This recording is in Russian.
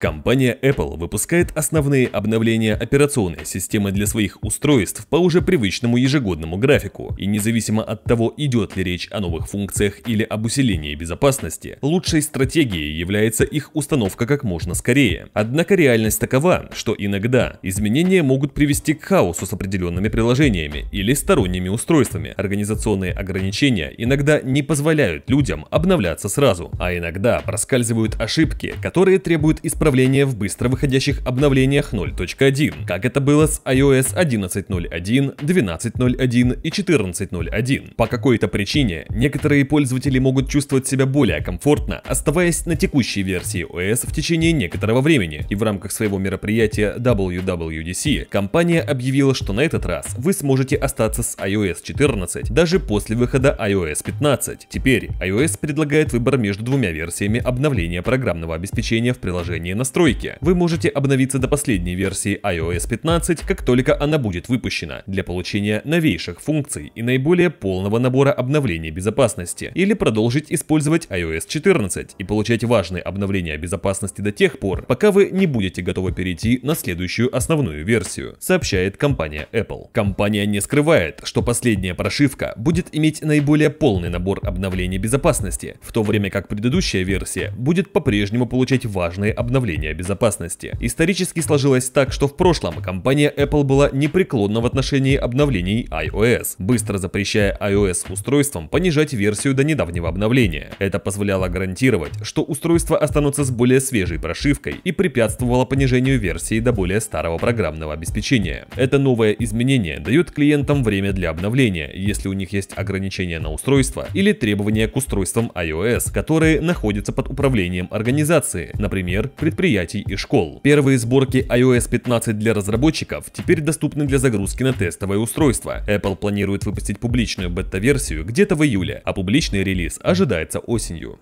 Компания Apple выпускает основные обновления операционной системы для своих устройств по уже привычному ежегодному графику, и независимо от того, идет ли речь о новых функциях или об усилении безопасности, лучшей стратегией является их установка как можно скорее. Однако реальность такова, что иногда изменения могут привести к хаосу с определенными приложениями или сторонними устройствами. Организационные ограничения иногда не позволяют людям обновляться сразу, а иногда проскальзывают ошибки, которые требуют исправления исправления в быстро выходящих обновлениях 0.1, как это было с iOS 11.01, 12.01 и 14.01. По какой-то причине некоторые пользователи могут чувствовать себя более комфортно, оставаясь на текущей версии OS в течение некоторого времени. И в рамках своего мероприятия WWDC компания объявила, что на этот раз вы сможете остаться с iOS 14 даже после выхода iOS 15. Теперь iOS предлагает выбор между двумя версиями обновления программного обеспечения в приложении последние настройки. Вы можете обновиться до последней версии iOS 15, как только она будет выпущена, для получения новейших функций и наиболее полного набора обновлений безопасности, или продолжить использовать iOS 14 и получать важные обновления безопасности до тех пор, пока вы не будете готовы перейти на следующую основную версию, сообщает компания Apple. Компания не скрывает, что последняя прошивка будет иметь наиболее полный набор обновлений безопасности, в то время как предыдущая версия будет по-прежнему получать важные обновления восстановления безопасности. Исторически сложилось так, что в прошлом компания Apple была непреклонна в отношении обновлений iOS, быстро запрещая iOS-устройствам понижать версию до недавнего обновления. Это позволяло гарантировать, что устройства останутся с более свежей прошивкой и препятствовало понижению версии до более старого программного обеспечения. Это новое изменение дает клиентам время для обновления, если у них есть ограничения на устройство или требования к устройствам iOS, которые находятся под управлением организации, например, предприятия предприятий и школ. Первые сборки iOS 15 для разработчиков теперь доступны для загрузки на тестовое устройство. Apple планирует выпустить публичную бета-версию где-то в июле, а публичный релиз ожидается осенью.